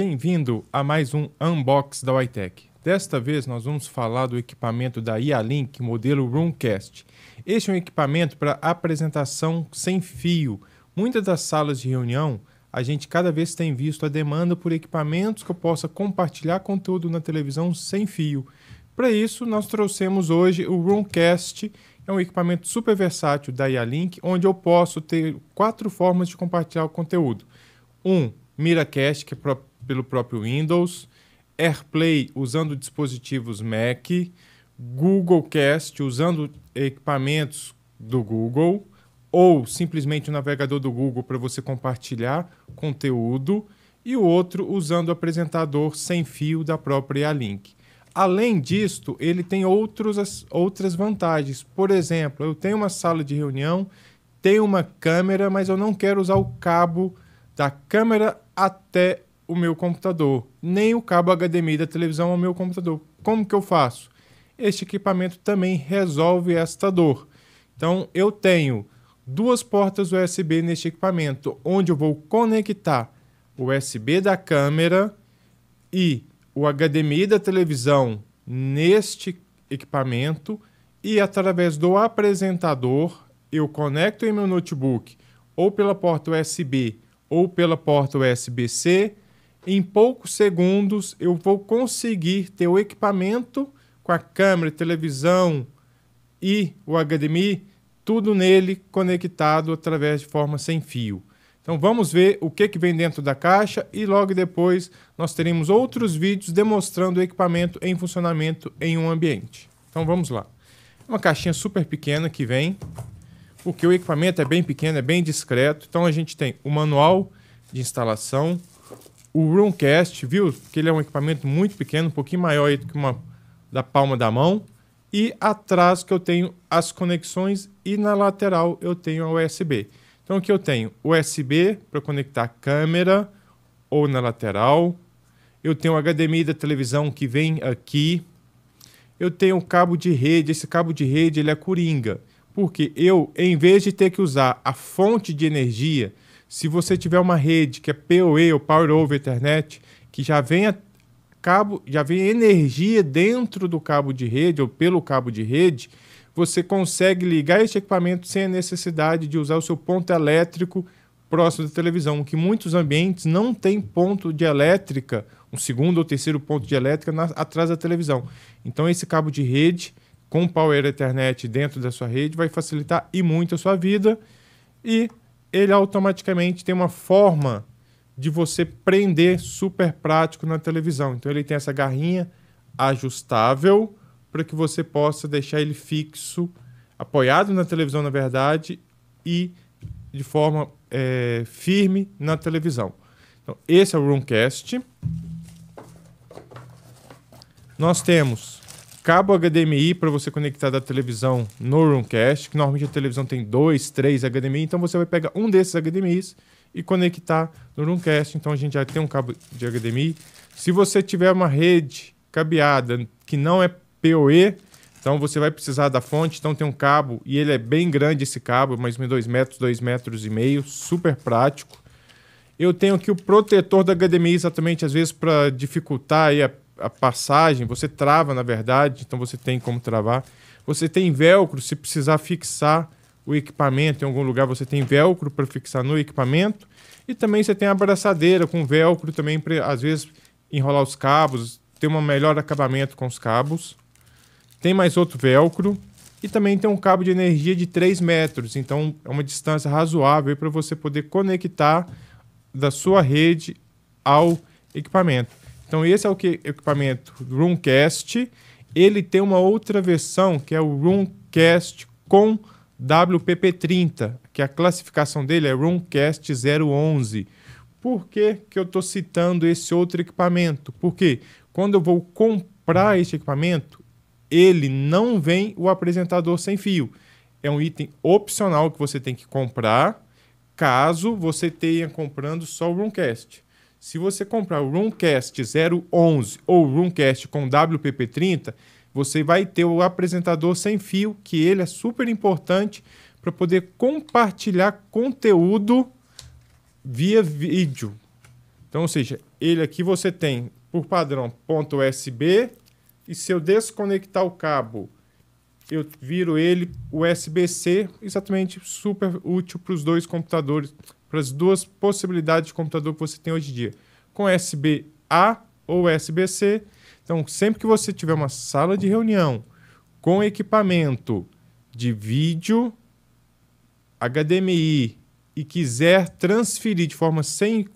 Bem-vindo a mais um Unbox da Whitec. Desta vez nós vamos falar do equipamento da IALink modelo Roomcast. Este é um equipamento para apresentação sem fio. Muitas das salas de reunião, a gente cada vez tem visto a demanda por equipamentos que eu possa compartilhar conteúdo na televisão sem fio. Para isso, nós trouxemos hoje o Roomcast, é um equipamento super versátil da IALink, onde eu posso ter quatro formas de compartilhar o conteúdo. Um, MiraCast, que é para pelo próprio Windows, AirPlay usando dispositivos Mac, Google Cast usando equipamentos do Google ou simplesmente o navegador do Google para você compartilhar conteúdo e o outro usando o apresentador sem fio da própria Link. Além disto, ele tem outros, outras vantagens. Por exemplo, eu tenho uma sala de reunião, tenho uma câmera, mas eu não quero usar o cabo da câmera até o meu computador, nem o cabo HDMI da televisão ao é meu computador. Como que eu faço? Este equipamento também resolve esta dor. Então eu tenho duas portas USB neste equipamento, onde eu vou conectar o USB da câmera e o HDMI da televisão neste equipamento e através do apresentador eu conecto em meu notebook ou pela porta USB ou pela porta USB-C em poucos segundos eu vou conseguir ter o equipamento com a câmera, televisão e o HDMI, tudo nele conectado através de forma sem fio. Então vamos ver o que, que vem dentro da caixa e logo depois nós teremos outros vídeos demonstrando o equipamento em funcionamento em um ambiente. Então vamos lá. É uma caixinha super pequena que vem, porque o equipamento é bem pequeno, é bem discreto. Então a gente tem o manual de instalação, o Roomcast, viu? Porque ele é um equipamento muito pequeno, um pouquinho maior do que uma da palma da mão. E atrás que eu tenho as conexões e na lateral eu tenho a USB. Então aqui eu tenho USB para conectar a câmera ou na lateral. Eu tenho o HDMI da televisão que vem aqui. Eu tenho o cabo de rede. Esse cabo de rede ele é coringa. Porque eu, em vez de ter que usar a fonte de energia se você tiver uma rede que é PoE ou Power over Ethernet, que já vem cabo, já vem energia dentro do cabo de rede ou pelo cabo de rede, você consegue ligar este equipamento sem a necessidade de usar o seu ponto elétrico próximo da televisão, que muitos ambientes não têm ponto de elétrica, um segundo ou terceiro ponto de elétrica na, atrás da televisão. Então esse cabo de rede com Power Ethernet dentro da sua rede vai facilitar e muito a sua vida e ele automaticamente tem uma forma de você prender super prático na televisão. Então ele tem essa garrinha ajustável para que você possa deixar ele fixo, apoiado na televisão, na verdade, e de forma é, firme na televisão. Então, esse é o Roomcast. Nós temos cabo HDMI para você conectar da televisão no Roomcast, que normalmente a televisão tem dois, três HDMI, então você vai pegar um desses HDMIs e conectar no Roomcast. Então a gente já tem um cabo de HDMI. Se você tiver uma rede cabeada que não é PoE, então você vai precisar da fonte. Então tem um cabo e ele é bem grande esse cabo, mais ou menos 2 metros, 2 metros e meio, super prático. Eu tenho aqui o protetor da HDMI exatamente às vezes para dificultar aí a a passagem, você trava, na verdade, então você tem como travar. Você tem velcro, se precisar fixar o equipamento em algum lugar, você tem velcro para fixar no equipamento. E também você tem a abraçadeira com velcro também para, às vezes, enrolar os cabos, ter um melhor acabamento com os cabos. Tem mais outro velcro. E também tem um cabo de energia de 3 metros, então é uma distância razoável para você poder conectar da sua rede ao equipamento. Então esse é o que, equipamento Roomcast. Ele tem uma outra versão que é o Roomcast com WPP30, que a classificação dele é Roomcast 011. Por que, que eu estou citando esse outro equipamento? Porque quando eu vou comprar este equipamento, ele não vem o apresentador sem fio. É um item opcional que você tem que comprar, caso você tenha comprando só o Roomcast. Se você comprar o Roomcast 011 ou Roomcast com WPP30, você vai ter o apresentador sem fio, que ele é super importante para poder compartilhar conteúdo via vídeo. Então, ou seja, ele aqui você tem por padrão ponto USB e se eu desconectar o cabo, eu viro ele USB-C, exatamente super útil para os dois computadores para as duas possibilidades de computador que você tem hoje em dia, com USB-A ou USB-C. Então, sempre que você tiver uma sala de reunião com equipamento de vídeo, HDMI e quiser transferir de forma sem,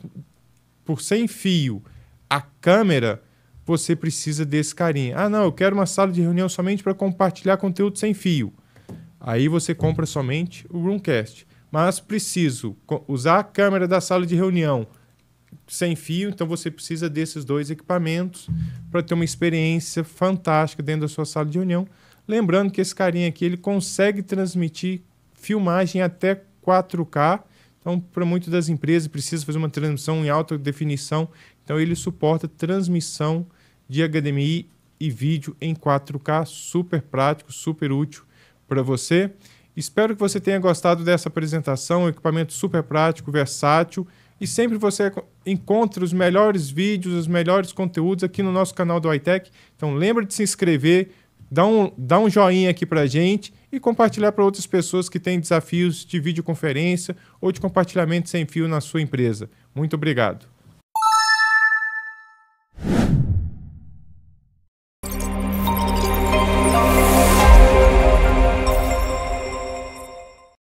por sem fio a câmera, você precisa desse carinha. Ah, não, eu quero uma sala de reunião somente para compartilhar conteúdo sem fio. Aí você compra somente o Roomcast mas preciso usar a câmera da sala de reunião sem fio, então você precisa desses dois equipamentos para ter uma experiência fantástica dentro da sua sala de reunião. Lembrando que esse carinha aqui ele consegue transmitir filmagem até 4K. Então, para muitas das empresas precisa fazer uma transmissão em alta definição. Então, ele suporta transmissão de HDMI e vídeo em 4K, super prático, super útil para você. Espero que você tenha gostado dessa apresentação, um equipamento super prático, versátil e sempre você encontra os melhores vídeos, os melhores conteúdos aqui no nosso canal do iTech. Então lembra de se inscrever, dá um, dá um joinha aqui a gente e compartilhar para outras pessoas que têm desafios de videoconferência ou de compartilhamento sem fio na sua empresa. Muito obrigado.